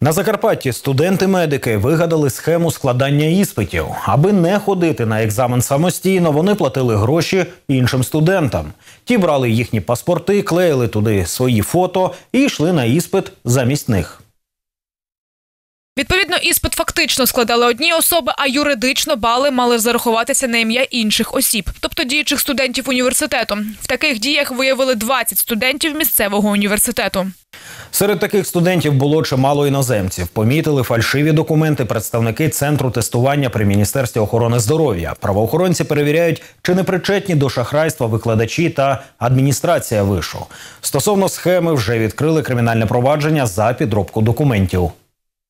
На Закарпатті студенти-медики вигадали схему складання іспитів. Аби не ходити на екзамен самостійно, вони платили гроші іншим студентам. Ті брали їхні паспорти, клеїли туди свої фото і йшли на іспит замість них. Відповідно, іспит фактично складали одні особи, а юридично бали мали зарахуватися на ім'я інших осіб, тобто діючих студентів університету. В таких діях виявили 20 студентів місцевого університету. Серед таких студентів було чимало іноземців. Помітили фальшиві документи представники центру тестування при міністерстві охорони здоров'я. Правоохоронці перевіряють, чи не причетні до шахрайства викладачі та адміністрація вишу. Стосовно схеми вже відкрили кримінальне провадження за підробку документів.